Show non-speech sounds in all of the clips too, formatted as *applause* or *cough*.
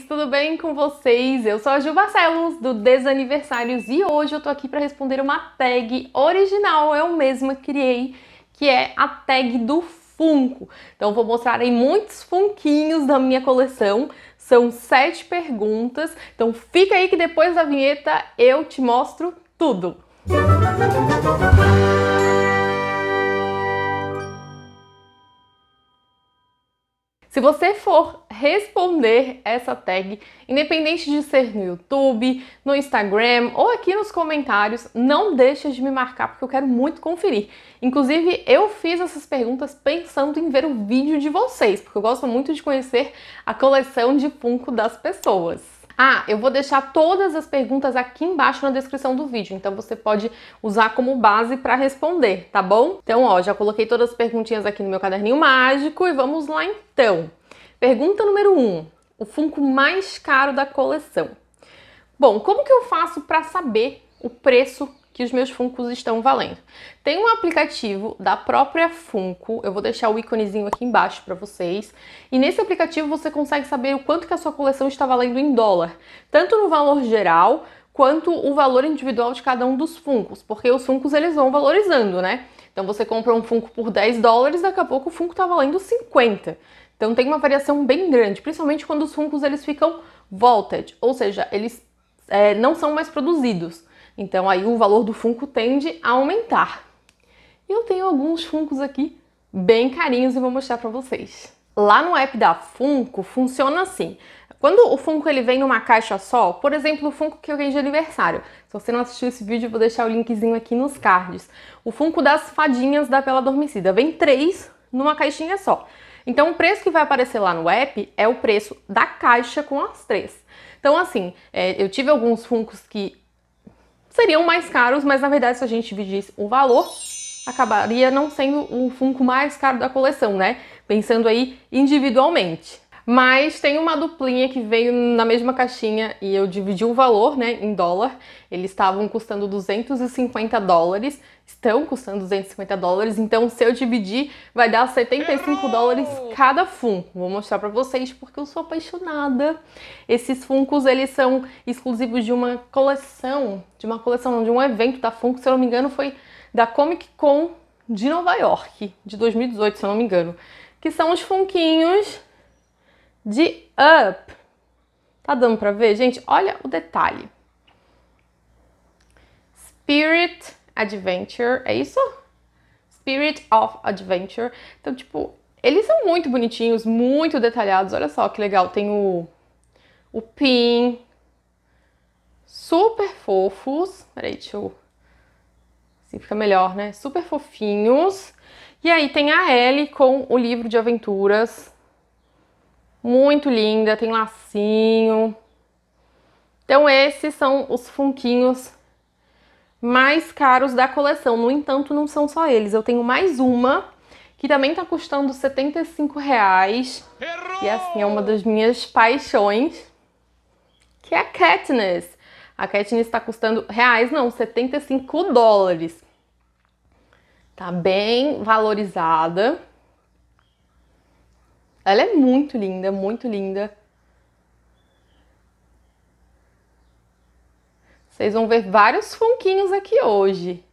tudo bem com vocês? Eu sou a Gil Barcelos do Desaniversários e hoje eu tô aqui para responder uma tag original, eu mesma criei, que é a tag do Funko. Então vou mostrar aí muitos funquinhos da minha coleção, são sete perguntas, então fica aí que depois da vinheta eu te mostro tudo. Música Se você for responder essa tag, independente de ser no YouTube, no Instagram ou aqui nos comentários, não deixa de me marcar porque eu quero muito conferir. Inclusive, eu fiz essas perguntas pensando em ver o vídeo de vocês, porque eu gosto muito de conhecer a coleção de Funko das pessoas. Ah, eu vou deixar todas as perguntas aqui embaixo na descrição do vídeo, então você pode usar como base para responder, tá bom? Então, ó, já coloquei todas as perguntinhas aqui no meu caderninho mágico e vamos lá então. Pergunta número 1. Um, o Funko mais caro da coleção. Bom, como que eu faço para saber o preço que os meus Funcos estão valendo. Tem um aplicativo da própria Funko, eu vou deixar o íconezinho aqui embaixo para vocês, e nesse aplicativo você consegue saber o quanto que a sua coleção está valendo em dólar, tanto no valor geral quanto o valor individual de cada um dos Funcos, porque os Funcos eles vão valorizando, né? Então você compra um funco por 10 dólares, daqui a pouco o funco está valendo 50. Então tem uma variação bem grande, principalmente quando os Funcos eles ficam voltage, ou seja, eles é, não são mais produzidos. Então aí o valor do Funko tende a aumentar. Eu tenho alguns Funcos aqui bem carinhos e vou mostrar para vocês. Lá no app da Funko funciona assim. Quando o Funko ele vem numa caixa só, por exemplo, o Funko que eu ganhei de aniversário. Se você não assistiu esse vídeo, eu vou deixar o linkzinho aqui nos cards. O Funko das fadinhas da Bela Adormecida. Vem três numa caixinha só. Então o preço que vai aparecer lá no app é o preço da caixa com as três. Então assim, é, eu tive alguns Funcos que seriam mais caros, mas na verdade se a gente dividisse o valor, acabaria não sendo o Funko mais caro da coleção, né? Pensando aí individualmente. Mas tem uma duplinha que veio na mesma caixinha e eu dividi o valor, né, em dólar. Eles estavam custando 250 dólares, estão custando 250 dólares, então se eu dividir vai dar 75 dólares cada funko. Vou mostrar para vocês porque eu sou apaixonada. Esses funcos, eles são exclusivos de uma coleção, de uma coleção, não, de um evento da Funko, se eu não me engano, foi da Comic Con de Nova York, de 2018, se eu não me engano, que são os funquinhos de up. Tá dando para ver, gente? Olha o detalhe. Spirit Adventure, é isso? Spirit of Adventure. Então, tipo, eles são muito bonitinhos, muito detalhados. Olha só que legal, tem o, o pin, super fofos. Peraí, deixa eu. Assim fica melhor, né? Super fofinhos. E aí tem a l com o livro de aventuras muito linda, tem lacinho. Então esses são os funquinhos mais caros da coleção. No entanto, não são só eles. Eu tenho mais uma que também tá custando 75 reais. Errou! E assim, é uma das minhas paixões, que é a Katniss. A Katniss está custando reais, não, 75 dólares. Tá bem valorizada. Ela é muito linda, muito linda. Vocês vão ver vários funquinhos aqui hoje.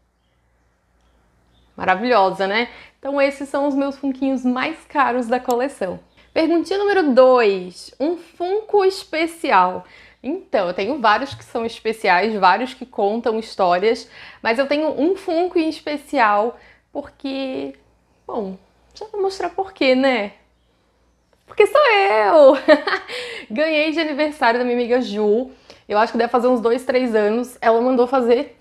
Maravilhosa, né? Então esses são os meus funquinhos mais caros da coleção. Perguntinha número 2. Um funco especial. Então, eu tenho vários que são especiais, vários que contam histórias, mas eu tenho um funco em especial porque, bom, já vou mostrar porquê, né? Porque sou eu! *laughs* Ganhei de aniversário da minha amiga Ju. Eu acho que deve fazer uns dois, três anos. Ela mandou fazer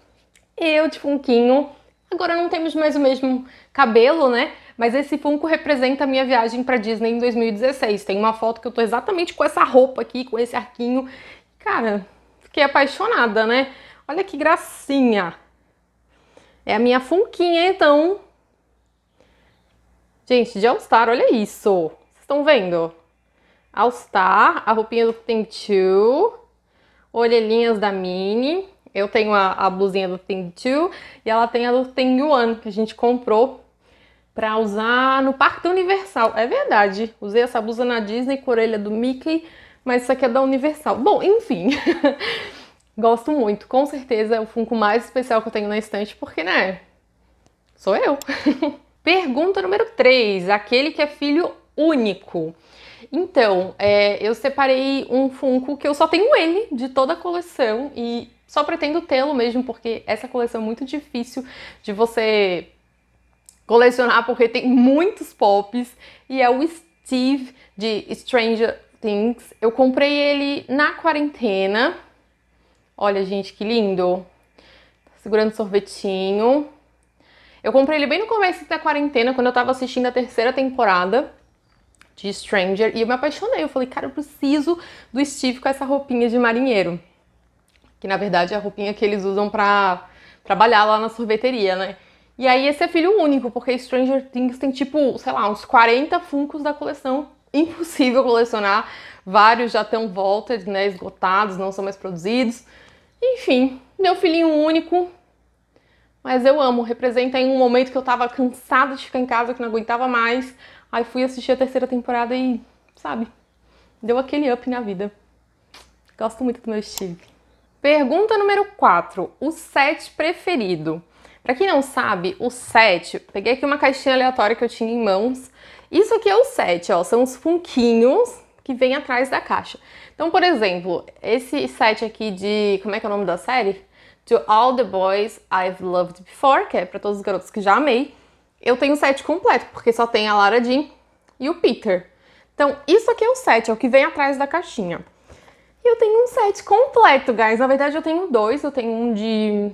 eu de tipo, funquinho. Agora não temos mais o mesmo cabelo, né? Mas esse funko representa a minha viagem para Disney em 2016. Tem uma foto que eu tô exatamente com essa roupa aqui, com esse arquinho. Cara, fiquei apaixonada, né? Olha que gracinha! É a minha funquinha, então. Gente, de All Star, olha isso! estão vendo? All Star, a roupinha do Think Two, orelhinhas da Mini. Eu tenho a, a blusinha do Think Two e ela tem a do Think One, que a gente comprou para usar no Parque do Universal. É verdade, usei essa blusa na Disney com a orelha do Mickey, mas isso aqui é da Universal. Bom, enfim. *laughs* Gosto muito, com certeza é o Funko mais especial que eu tenho na estante, porque, né? Sou eu. *laughs* Pergunta número 3, aquele que é filho único. Então, é, eu separei um Funko que eu só tenho ele de toda a coleção e só pretendo tê-lo mesmo, porque essa coleção é muito difícil de você colecionar, porque tem muitos pops, e é o Steve de Stranger Things. Eu comprei ele na quarentena. Olha, gente, que lindo! Tá segurando sorvetinho. Eu comprei ele bem no começo da quarentena, quando eu tava assistindo a terceira temporada de Stranger e eu me apaixonei. Eu falei, cara, eu preciso do Steve com essa roupinha de marinheiro. Que na verdade é a roupinha que eles usam pra trabalhar lá na sorveteria, né? E aí esse é filho único, porque Stranger Things tem tipo, sei lá, uns 40 funcos da coleção. Impossível colecionar. Vários já estão voltados, né? Esgotados, não são mais produzidos. Enfim, meu filhinho único, mas eu amo, representa em um momento que eu tava cansada de ficar em casa, que não aguentava mais. Aí fui assistir a terceira temporada e, sabe, deu aquele up na vida. Gosto muito do meu Steve. Pergunta número 4. O set preferido. Para quem não sabe, o set, peguei aqui uma caixinha aleatória que eu tinha em mãos. Isso aqui é o set, ó, são os funquinhos que vem atrás da caixa. Então, por exemplo, esse set aqui de, como é que é o nome da série? To All the Boys I've Loved Before, que é para todos os garotos que já amei, eu tenho o set completo, porque só tem a Lara Jean e o Peter. Então, isso aqui é o set, é o que vem atrás da caixinha. E eu tenho um set completo, guys. Na verdade, eu tenho dois, eu tenho um de...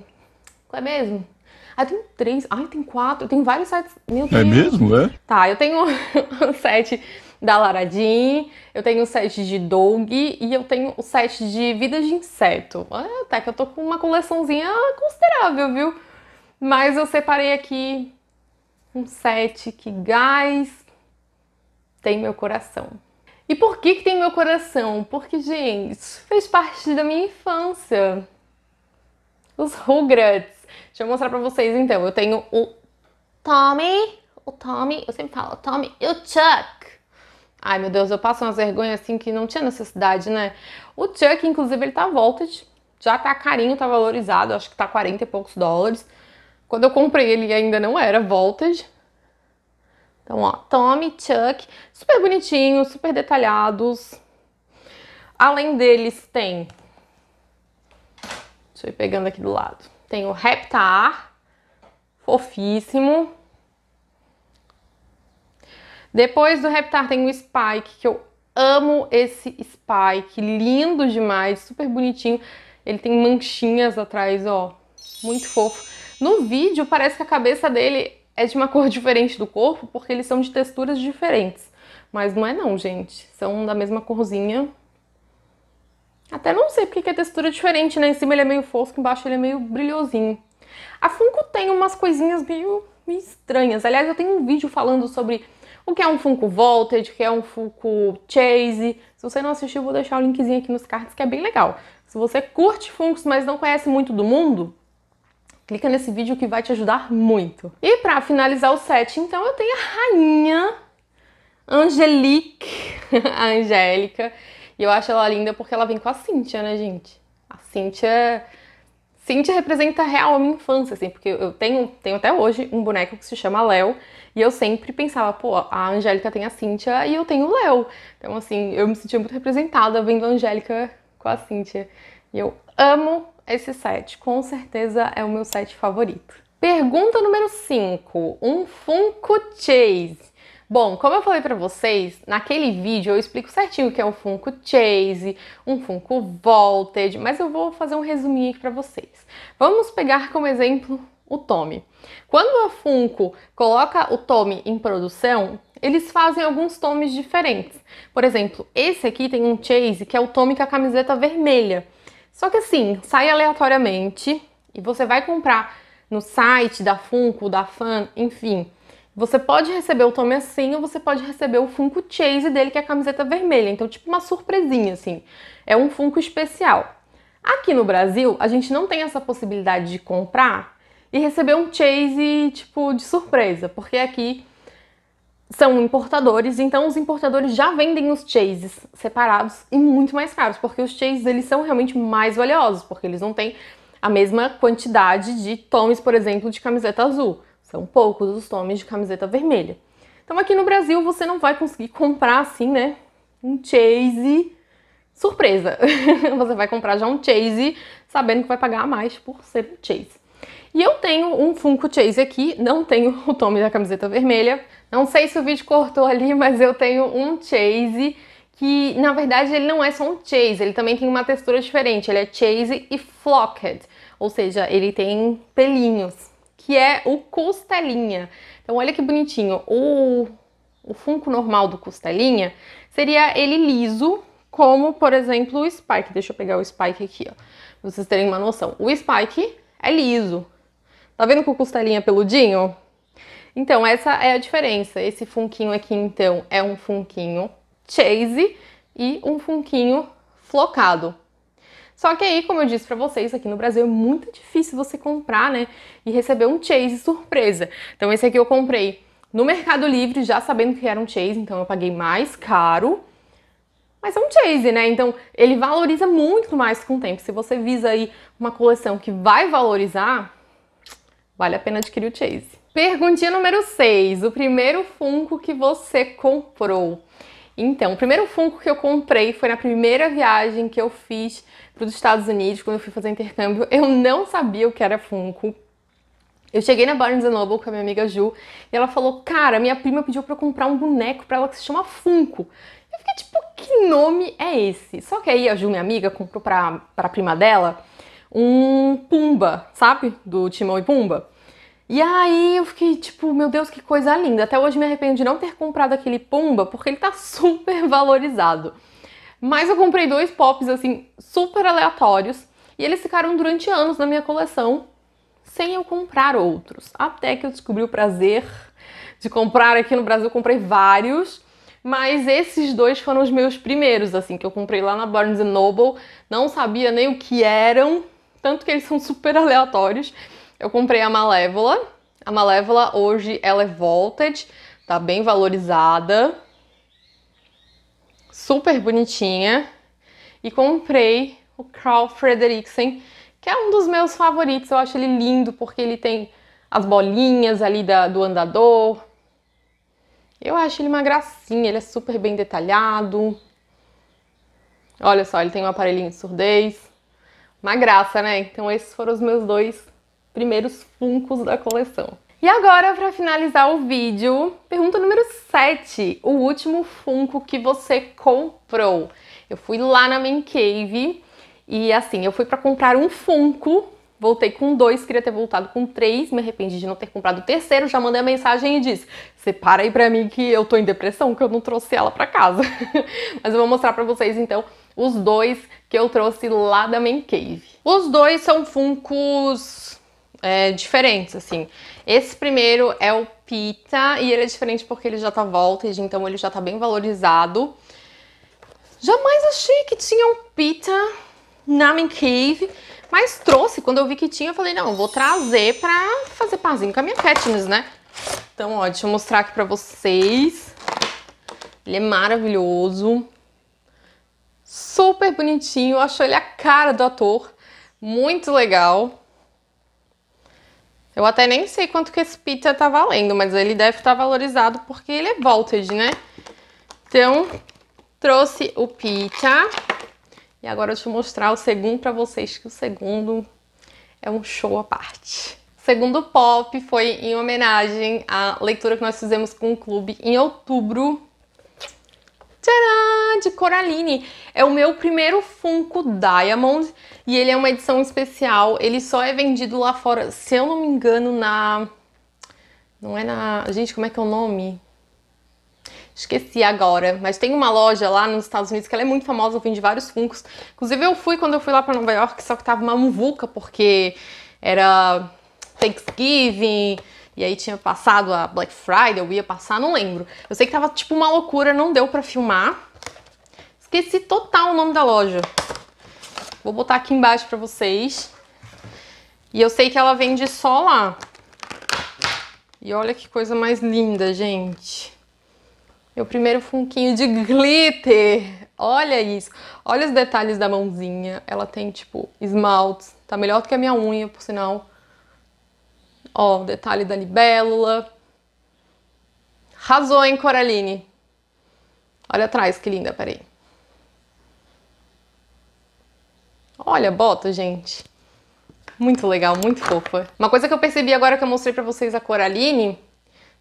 Qual é mesmo? Ah, eu tenho três, ai, tem quatro, eu tenho vários sets. Meu é Deus. É mesmo, é? Tá, eu tenho *laughs* um set da Lara Jean, eu tenho o set de Dog e eu tenho o set de Vida de Inseto. Ah, até que eu tô com uma coleçãozinha considerável, viu? Mas eu separei aqui um set que gás tem meu coração. E por que, que tem meu coração? Porque, gente, fez parte da minha infância. Os Rugrats. Deixa eu mostrar pra vocês então. Eu tenho o Tommy, o Tommy, eu sempre falo Tommy e o Chuck. Ai, meu Deus, eu passo umas vergonhas assim que não tinha necessidade, né? O Chuck, inclusive, ele tá voltage, já tá carinho, tá valorizado, acho que tá 40 e poucos dólares. Quando eu comprei ele ainda não era voltage. Então, ó, Tommy, Chuck, super bonitinhos, super detalhados. Além deles tem... Deixa eu ir pegando aqui do lado. Tem o Reptar, fofíssimo. Depois do Reptar tem o Spike, que eu amo esse Spike, lindo demais, super bonitinho. Ele tem manchinhas atrás, ó, muito fofo. No vídeo parece que a cabeça dele é de uma *laughs* cor diferente do corpo, porque eles são de texturas diferentes. Mas não é não, gente. São da mesma corzinha. Até não sei porque que é textura diferente, né? Em cima ele é meio fosco, embaixo ele é meio brilhosinho. A Funko tem umas coisinhas meio, meio estranhas. Aliás, eu tenho um vídeo falando sobre o que é um Funko Voltage, o que é um Funko Chase. Se você não assistiu, vou deixar o linkzinho aqui nos cards que é bem legal. Se você curte Funkos, mas não conhece muito do mundo, clica nesse vídeo que vai te ajudar muito. E para finalizar o set, então eu tenho a rainha Angelique, *laughs* a Angélica, e eu acho ela linda porque ela vem com a Cíntia, né, gente? A Cíntia Cintia representa real a minha infância, assim, porque eu tenho, tenho até hoje um boneco que se chama Léo, e eu sempre pensava, pô, a Angélica tem a Cintia e eu tenho o Léo. Então, assim, eu me sentia muito representada vendo a Angélica com a Cintia. E eu amo esse set, com certeza é o meu set favorito. Pergunta número 5: um Funko Chase. Bom, como eu falei para vocês, naquele vídeo eu explico certinho o que é um Funko Chase, um Funko Voltage, mas eu vou fazer um resuminho aqui para vocês. Vamos pegar como exemplo o Tommy. Quando a Funko coloca o Tommy em produção, eles fazem alguns tomes diferentes. Por exemplo, esse aqui tem um Chase que é o Tommy com a camiseta vermelha. Só que assim, sai aleatoriamente e você vai comprar no site da Funko, da Fan, enfim, você pode receber o Tome assim ou você pode receber o Funko Chase dele, que é a camiseta vermelha. Então, tipo uma surpresinha, assim. É um Funko especial. Aqui no Brasil, a gente não tem essa possibilidade de comprar e receber um Chase, tipo, de surpresa. Porque aqui são importadores, então os importadores já vendem os chases separados e muito mais caros, porque os chases eles são realmente mais valiosos, porque eles não têm a mesma quantidade de tomes, por exemplo, de camiseta azul. São poucos os tomes de camiseta vermelha. Então aqui no Brasil você não vai conseguir comprar assim, né? Um chase surpresa. *laughs* você vai comprar já um chase sabendo que vai pagar a mais por ser um chase. E eu tenho um Funko Chase aqui, não tenho *laughs* o tome da camiseta vermelha. Não sei se o vídeo cortou ali, mas eu tenho um Chase que, na verdade, ele não é só um Chase, ele também tem uma textura diferente. Ele é Chase e Flocked, ou seja, ele tem pelinhos que é o costelinha. Então olha que bonitinho. O, o funko normal do costelinha seria ele liso, como por exemplo o spike. Deixa eu pegar o spike aqui, ó, pra vocês terem uma noção. O spike é liso. Tá vendo que o costelinha é peludinho? Então essa é a diferença. Esse funquinho aqui então é um funquinho chase e um funquinho flocado. Só que aí, como eu disse para vocês, aqui no Brasil é muito difícil você comprar, né, e receber um chase surpresa. Então esse aqui eu comprei no Mercado Livre, já sabendo que era um chase, então eu paguei mais caro. Mas é um chase, né? Então ele valoriza muito mais com o tempo. Se você visa aí uma coleção que vai valorizar, vale a pena adquirir o chase. Perguntinha número 6. O primeiro Funko que você comprou. Então, o primeiro Funko que eu comprei foi na primeira viagem que eu fiz para os Estados Unidos, quando eu fui fazer intercâmbio. Eu não sabia o que era Funko. Eu cheguei na Barnes Noble com a minha amiga Ju e ela falou: Cara, minha prima pediu para eu comprar um boneco para ela que se chama Funko. Eu fiquei tipo: Que nome é esse? Só que aí a Ju, minha amiga, comprou para a prima dela um Pumba, sabe? Do Timão e Pumba. E aí eu fiquei tipo, meu Deus, que coisa linda. Até hoje me arrependo de não ter comprado aquele pumba porque ele tá *laughs* super valorizado. Mas eu comprei dois pops assim, super aleatórios, e eles ficaram durante anos na minha coleção sem eu comprar outros. Até que eu descobri o prazer de comprar aqui no Brasil, eu comprei vários. Mas esses dois foram os meus primeiros, assim, que eu comprei lá na Barnes Noble. Não sabia nem o que eram, tanto que eles são *laughs* super aleatórios. Eu comprei a Malévola. A Malévola hoje ela é Voltage, tá bem valorizada. Super bonitinha. E comprei o Carl Frederiksen, que é um dos meus favoritos. Eu acho ele lindo porque ele tem as bolinhas ali da, do andador. Eu acho ele uma gracinha, ele é super bem detalhado. Olha só, ele tem um aparelhinho de surdez. Uma graça, né? Então esses foram os meus dois primeiros funcos da coleção. E agora, para finalizar o vídeo, pergunta número 7. O último Funko que você comprou? Eu fui lá na Man Cave e assim, eu fui para comprar um Funko, voltei com dois, queria ter voltado com três, me arrependi de não ter comprado o terceiro, já mandei a mensagem e disse: separa aí pra mim que eu tô em depressão, que eu não trouxe ela pra casa. *laughs* Mas eu vou mostrar pra vocês então os dois que eu trouxe lá da Man Cave. Os dois são Funcos é, diferentes, assim. Esse primeiro é o Pita, e ele é diferente porque ele já tá voltage, então ele já tá bem valorizado. Jamais achei que tinha um Pita na Man Cave, mas trouxe. Quando eu vi que tinha, eu falei, não, eu vou trazer pra fazer parzinho com a minha Katniss, né? Então, ó, deixa eu mostrar aqui pra vocês. Ele é maravilhoso. Super bonitinho, eu acho ele a cara do ator. Muito legal. Eu até nem sei quanto que esse pizza tá valendo, mas ele deve estar tá valorizado porque ele é voltage, né? Então, trouxe o pizza. E agora eu te mostrar o segundo para vocês, que o segundo é um show à parte. O segundo pop foi em homenagem à leitura que nós fizemos com o clube em outubro Tcharam! De Coraline. É o meu primeiro Funko Diamond e ele é uma edição especial. Ele só é vendido lá fora, se eu não me engano, na... Não é na... Gente, como é que é o nome? esqueci agora, mas tem uma loja lá nos Estados Unidos que ela é muito famosa, vende vários funcos. Inclusive eu fui quando eu fui lá para Nova York, só que tava uma muvuca porque era Thanksgiving, e aí tinha passado a Black Friday, eu ia passar, não lembro. Eu sei que tava tipo uma loucura, não deu pra filmar. Esqueci total o nome da loja. Vou botar aqui embaixo pra vocês. E eu sei que ela vende só lá. E olha que coisa mais linda, gente. Meu primeiro funquinho de glitter. Olha isso. Olha os detalhes da mãozinha. Ela tem, tipo, esmaltes. Tá melhor do que a minha unha, por sinal. Ó, o detalhe da libélula. Razou, hein, Coraline? Olha atrás, que linda, peraí. Olha a bota, gente. Muito legal, muito fofa. Uma coisa que eu percebi agora que eu mostrei pra vocês a Coraline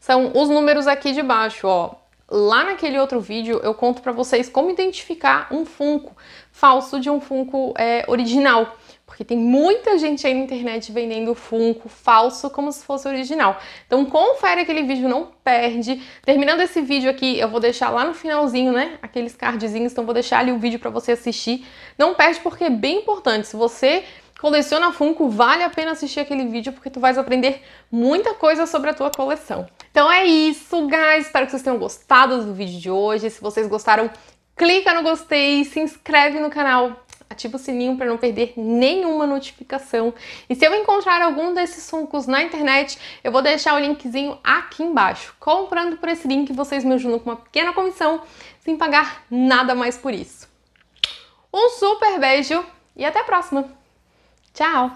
são os números aqui de baixo, ó. Lá naquele outro vídeo eu conto para vocês como identificar um Funko falso de um Funko é, original. Porque tem muita gente aí na internet vendendo Funko falso como se fosse original. Então confere aquele vídeo, não perde. Terminando esse vídeo aqui, eu vou deixar lá no finalzinho, né? Aqueles cardzinhos, então vou deixar ali o vídeo para você assistir. Não perde porque é bem importante. Se você coleciona Funko, vale a pena assistir aquele vídeo porque tu vais aprender muita coisa sobre a tua coleção. Então é isso, guys. Espero que vocês tenham gostado do vídeo de hoje. Se vocês gostaram, clica no gostei, se inscreve no canal, ativa o sininho para não perder nenhuma notificação. E se eu encontrar algum desses funcos na internet, eu vou deixar o linkzinho aqui embaixo. Comprando por esse link, vocês me ajudam com uma pequena comissão, sem pagar nada mais por isso. Um super beijo e até a próxima! Tchau!